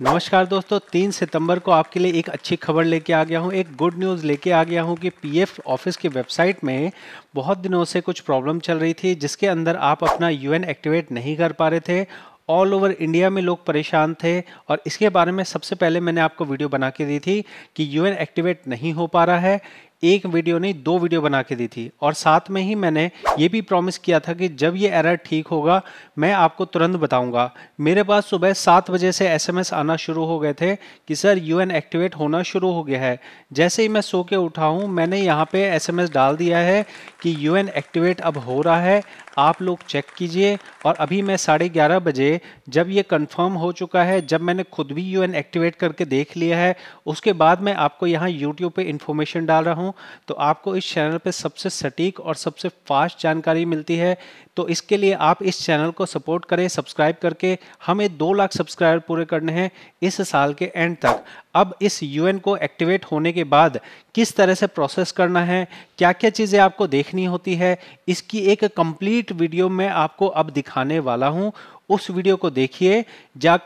नमस्कार दोस्तों तीन सितंबर को आपके लिए एक अच्छी खबर लेके आ गया हूँ एक गुड न्यूज़ लेके आ गया हूँ कि पीएफ ऑफिस की वेबसाइट में बहुत दिनों से कुछ प्रॉब्लम चल रही थी जिसके अंदर आप अपना यूएन एक्टिवेट नहीं कर पा रहे थे ऑल ओवर इंडिया में लोग परेशान थे और इसके बारे में सबसे पहले मैंने आपको वीडियो बना के दी थी कि यूएन एक्टिवेट नहीं हो पा रहा है एक वीडियो नहीं दो वीडियो बना के दी थी और साथ में ही मैंने ये भी प्रॉमिस किया था कि जब ये एरर ठीक होगा मैं आपको तुरंत बताऊंगा मेरे पास सुबह सात बजे से एसएमएस आना शुरू हो गए थे कि सर यूएन एक्टिवेट होना शुरू हो गया है जैसे ही मैं सो के उठा हूँ मैंने यहाँ पे एसएमएस डाल दिया है कि यू एक्टिवेट अब हो रहा है आप लोग चेक कीजिए और अभी मैं साढ़े ग्यारह बजे जब ये कंफर्म हो चुका है जब मैंने खुद भी यूएन एक्टिवेट करके देख लिया है उसके बाद मैं आपको यहाँ यूट्यूब पे इन्फॉर्मेशन डाल रहा हूँ हूँ तो आपको इस चैनल पे सबसे सटीक और सबसे फास्ट जानकारी मिलती है तो इसके लिए आप इस चैनल को सपोर्ट करें सब्सक्राइब करके हमें दो लाख सब्सक्राइबर पूरे करने हैं इस साल के एंड तक अब इस यूएन को एक्टिवेट होने के बाद किस तरह से प्रोसेस करना है क्या क्या चीज़ें आपको देखनी होती है इसकी एक कंप्लीट वीडियो मैं आपको अब दिखाने वाला हूँ उस वीडियो को देखिए जा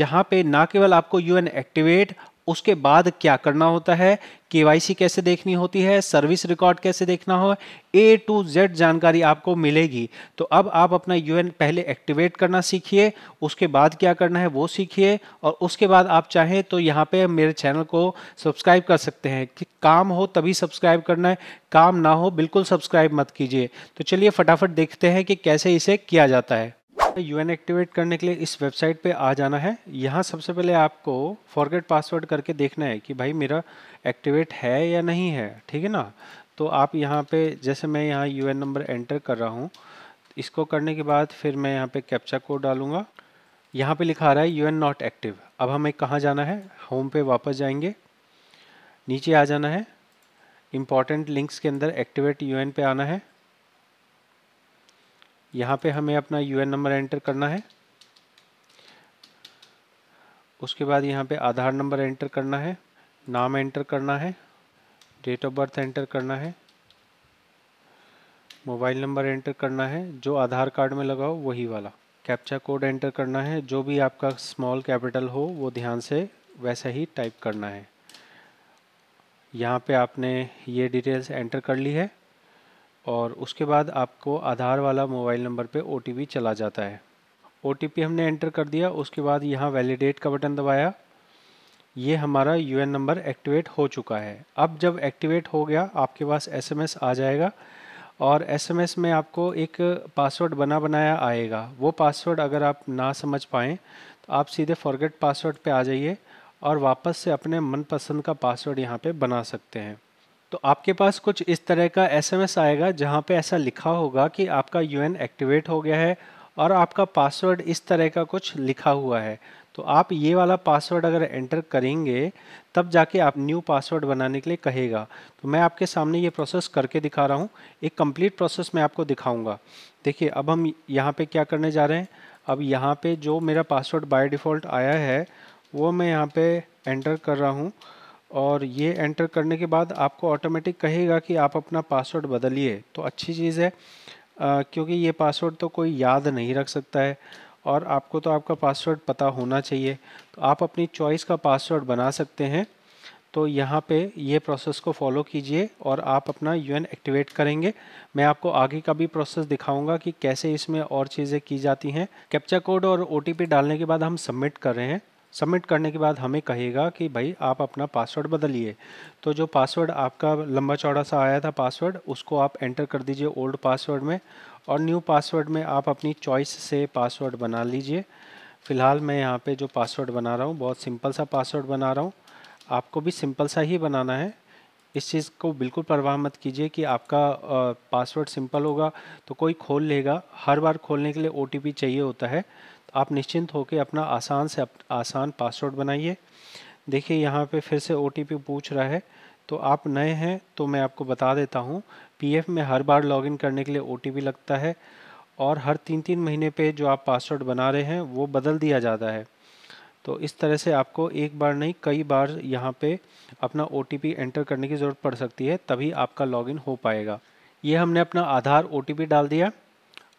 जहाँ पे ना केवल आपको यूएन एक्टिवेट उसके बाद क्या करना होता है केवाईसी कैसे देखनी होती है सर्विस रिकॉर्ड कैसे देखना हो ए टू जेड जानकारी आपको मिलेगी तो अब आप अपना यूएन पहले एक्टिवेट करना सीखिए उसके बाद क्या करना है वो सीखिए और उसके बाद आप चाहें तो यहाँ पे मेरे चैनल को सब्सक्राइब कर सकते हैं कि काम हो तभी सब्सक्राइब करना है काम ना हो बिल्कुल सब्सक्राइब मत कीजिए तो चलिए फटाफट देखते हैं कि कैसे इसे किया जाता है यूएन एक्टिवेट करने के लिए इस वेबसाइट पे आ जाना है यहाँ सबसे पहले आपको फॉरगेट पासवर्ड करके देखना है कि भाई मेरा एक्टिवेट है या नहीं है ठीक है ना तो आप यहाँ पे जैसे मैं यहाँ यूएन नंबर एंटर कर रहा हूँ इसको करने के बाद फिर मैं यहाँ पे कैप्चा कोड डालूंगा यहाँ पे लिखा रहा है यू एन नॉट एक्टिव अब हमें कहाँ जाना है होम पे वापस जाएंगे नीचे आ जाना है इम्पॉर्टेंट लिंक्स के अंदर एक्टिवेट यू एन पे आना है यहाँ पे हमें अपना यूएन नंबर एंटर करना है उसके बाद यहाँ पे आधार नंबर एंटर करना है नाम एंटर करना है डेट ऑफ बर्थ एंटर करना है मोबाइल नंबर एंटर करना है जो आधार कार्ड में लगा हो वही वाला कैप्चा कोड एंटर करना है जो भी आपका स्मॉल कैपिटल हो वो ध्यान से वैसा ही टाइप करना है यहाँ पे आपने ये डिटेल्स एंटर कर ली है और उसके बाद आपको आधार वाला मोबाइल नंबर पे ओ चला जाता है ओ हमने एंटर कर दिया उसके बाद यहाँ वैलिडेट का बटन दबाया ये हमारा यू नंबर एक्टिवेट हो चुका है अब जब एक्टिवेट हो गया आपके पास एस आ जाएगा और एस में आपको एक पासवर्ड बना बनाया आएगा वो पासवर्ड अगर आप ना समझ पाएँ तो आप सीधे फॉरगेट पासवर्ड पे आ जाइए और वापस से अपने मनपसंद का पासवर्ड यहाँ पे बना सकते हैं तो आपके पास कुछ इस तरह का एसएमएस आएगा जहाँ पे ऐसा लिखा होगा कि आपका यूएन एक्टिवेट हो गया है और आपका पासवर्ड इस तरह का कुछ लिखा हुआ है तो आप ये वाला पासवर्ड अगर एंटर करेंगे तब जाके आप न्यू पासवर्ड बनाने के लिए कहेगा तो मैं आपके सामने ये प्रोसेस करके दिखा रहा हूँ एक कंप्लीट प्रोसेस मैं आपको दिखाऊंगा देखिए अब हम यहाँ पे क्या करने जा रहे हैं अब यहाँ पे जो मेरा पासवर्ड बाय डिफ़ॉल्ट आया है वो मैं यहाँ पे एंटर कर रहा हूँ और ये एंटर करने के बाद आपको ऑटोमेटिक कहेगा कि आप अपना पासवर्ड बदलिए तो अच्छी चीज़ है आ, क्योंकि ये पासवर्ड तो कोई याद नहीं रख सकता है और आपको तो आपका पासवर्ड पता होना चाहिए तो आप अपनी चॉइस का पासवर्ड बना सकते हैं तो यहाँ पे ये प्रोसेस को फॉलो कीजिए और आप अपना यू एक्टिवेट करेंगे मैं आपको आगे का भी प्रोसेस दिखाऊंगा कि कैसे इसमें और चीज़ें की जाती हैं कैप्चा कोड और ओ डालने के बाद हम सबमिट कर रहे हैं सबमिट करने के बाद हमें कहेगा कि भाई आप अपना पासवर्ड बदलिए तो जो पासवर्ड आपका लंबा चौड़ा सा आया था पासवर्ड उसको आप एंटर कर दीजिए ओल्ड पासवर्ड में और न्यू पासवर्ड में आप अपनी चॉइस से पासवर्ड बना लीजिए फ़िलहाल मैं यहाँ पे जो पासवर्ड बना रहा हूँ बहुत सिंपल सा पासवर्ड बना रहा हूँ आपको भी सिंपल सा ही बनाना है इस चीज़ को बिल्कुल परवाह मत कीजिए कि आपका पासवर्ड सिंपल होगा तो कोई खोल लेगा हर बार खोलने के लिए ओ चाहिए होता है आप निश्चिंत होकर अपना आसान से आसान पासवर्ड बनाइए देखिए यहाँ पे फिर से ओ पूछ रहा है तो आप नए हैं तो मैं आपको बता देता हूँ पीएफ में हर बार लॉगिन करने के लिए ओ लगता है और हर तीन तीन महीने पे जो आप पासवर्ड बना रहे हैं वो बदल दिया जाता है तो इस तरह से आपको एक बार नहीं कई बार यहाँ पे अपना ओ एंटर करने की ज़रूरत पड़ सकती है तभी आपका लॉगिन हो पाएगा ये हमने अपना आधार ओ डाल दिया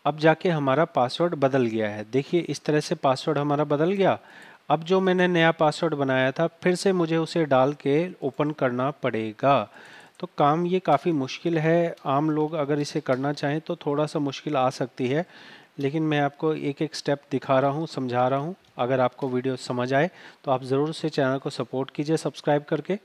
अब जाके हमारा पासवर्ड बदल गया है देखिए इस तरह से पासवर्ड हमारा बदल गया अब जो मैंने नया पासवर्ड बनाया था फिर से मुझे उसे डाल के ओपन करना पड़ेगा तो काम ये काफ़ी मुश्किल है आम लोग अगर इसे करना चाहें तो थोड़ा सा मुश्किल आ सकती है लेकिन मैं आपको एक एक स्टेप दिखा रहा हूँ समझा रहा हूँ अगर आपको वीडियो समझ आए तो आप ज़रूर से चैनल को सपोर्ट कीजिए सब्सक्राइब करके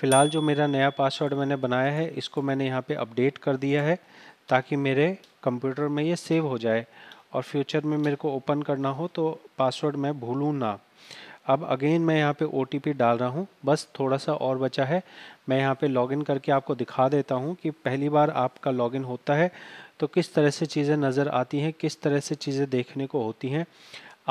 फ़िलहाल जो मेरा नया पासवर्ड मैंने बनाया है इसको मैंने यहाँ पे अपडेट कर दिया है ताकि मेरे कंप्यूटर में ये सेव हो जाए और फ्यूचर में मेरे को ओपन करना हो तो पासवर्ड मैं भूलूँ ना अब अगेन मैं यहाँ पे ओ डाल रहा हूँ बस थोड़ा सा और बचा है मैं यहाँ पे लॉगिन करके आपको दिखा देता हूँ कि पहली बार आपका लॉगिन होता है तो किस तरह से चीज़ें नज़र आती हैं किस तरह से चीज़ें देखने को होती हैं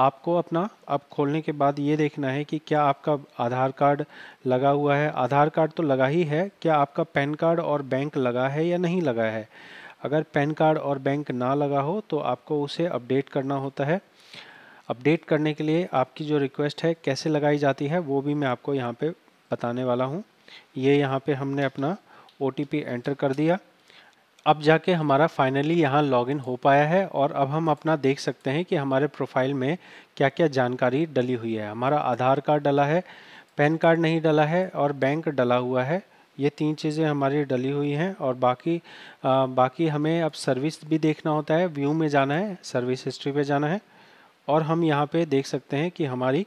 आपको अपना अब खोलने के बाद ये देखना है कि क्या आपका आधार कार्ड लगा हुआ है आधार कार्ड तो लगा ही है क्या आपका पैन कार्ड और बैंक लगा है या नहीं लगा है अगर पैन कार्ड और बैंक ना लगा हो तो आपको उसे अपडेट करना होता है अपडेट करने के लिए आपकी जो रिक्वेस्ट है कैसे लगाई जाती है वो भी मैं आपको यहाँ पे बताने वाला हूँ ये यहाँ पे हमने अपना ओ एंटर कर दिया अब जाके हमारा फाइनली यहाँ लॉगिन हो पाया है और अब हम अपना देख सकते हैं कि हमारे प्रोफाइल में क्या क्या जानकारी डली हुई है हमारा आधार कार्ड डला है पैन कार्ड नहीं डला है और बैंक डला हुआ है ये तीन चीज़ें हमारी डली हुई हैं और बाकी आ, बाकी हमें अब सर्विस भी देखना होता है व्यू में जाना है सर्विस हिस्ट्री पे जाना है और हम यहाँ पे देख सकते हैं कि हमारी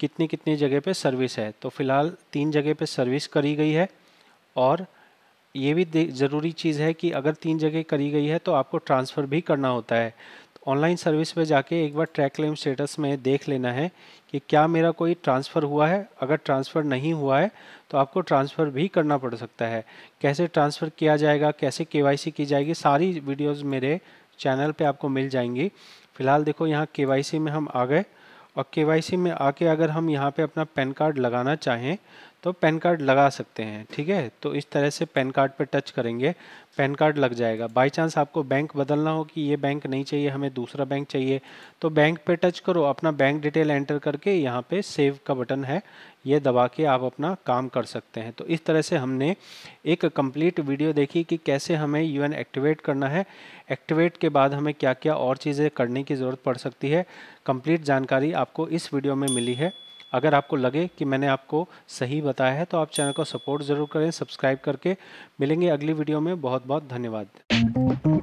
कितनी कितनी जगह पे सर्विस है तो फ़िलहाल तीन जगह पे सर्विस करी गई है और ये भी ज़रूरी चीज़ है कि अगर तीन जगह करी गई है तो आपको ट्रांसफ़र भी करना होता है ऑनलाइन सर्विस पे जाके एक बार ट्रैक क्लेम स्टेटस में देख लेना है कि क्या मेरा कोई ट्रांसफ़र हुआ है अगर ट्रांसफ़र नहीं हुआ है तो आपको ट्रांसफ़र भी करना पड़ सकता है कैसे ट्रांसफ़र किया जाएगा कैसे केवाईसी की जाएगी सारी वीडियोज़ मेरे चैनल पर आपको मिल जाएंगी फ़िलहाल देखो यहाँ के में हम आ गए और के में आके अगर हम यहाँ पर अपना पैन कार्ड लगाना चाहें तो पैन कार्ड लगा सकते हैं ठीक है तो इस तरह से पैन कार्ड पर टच करेंगे पैन कार्ड लग जाएगा बाई चांस आपको बैंक बदलना हो कि ये बैंक नहीं चाहिए हमें दूसरा बैंक चाहिए तो बैंक पे टच करो अपना बैंक डिटेल एंटर करके यहाँ पे सेव का बटन है ये दबा के आप अपना काम कर सकते हैं तो इस तरह से हमने एक कंप्लीट वीडियो देखी कि कैसे हमें यू एक्टिवेट करना है एक्टिवेट के बाद हमें क्या क्या और चीज़ें करने की ज़रूरत पड़ सकती है कम्प्लीट जानकारी आपको इस वीडियो में मिली है अगर आपको लगे कि मैंने आपको सही बताया है तो आप चैनल को सपोर्ट ज़रूर करें सब्सक्राइब करके मिलेंगे अगली वीडियो में बहुत बहुत धन्यवाद